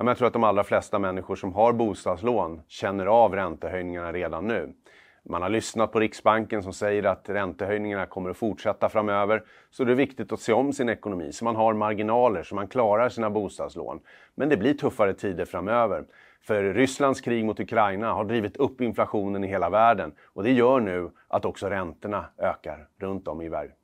Ja, men jag tror att de allra flesta människor som har bostadslån känner av räntehöjningarna redan nu. Man har lyssnat på Riksbanken som säger att räntehöjningarna kommer att fortsätta framöver. Så det är viktigt att se om sin ekonomi så man har marginaler så man klarar sina bostadslån. Men det blir tuffare tider framöver. För Rysslands krig mot Ukraina har drivit upp inflationen i hela världen och det gör nu att också räntorna ökar runt om i världen.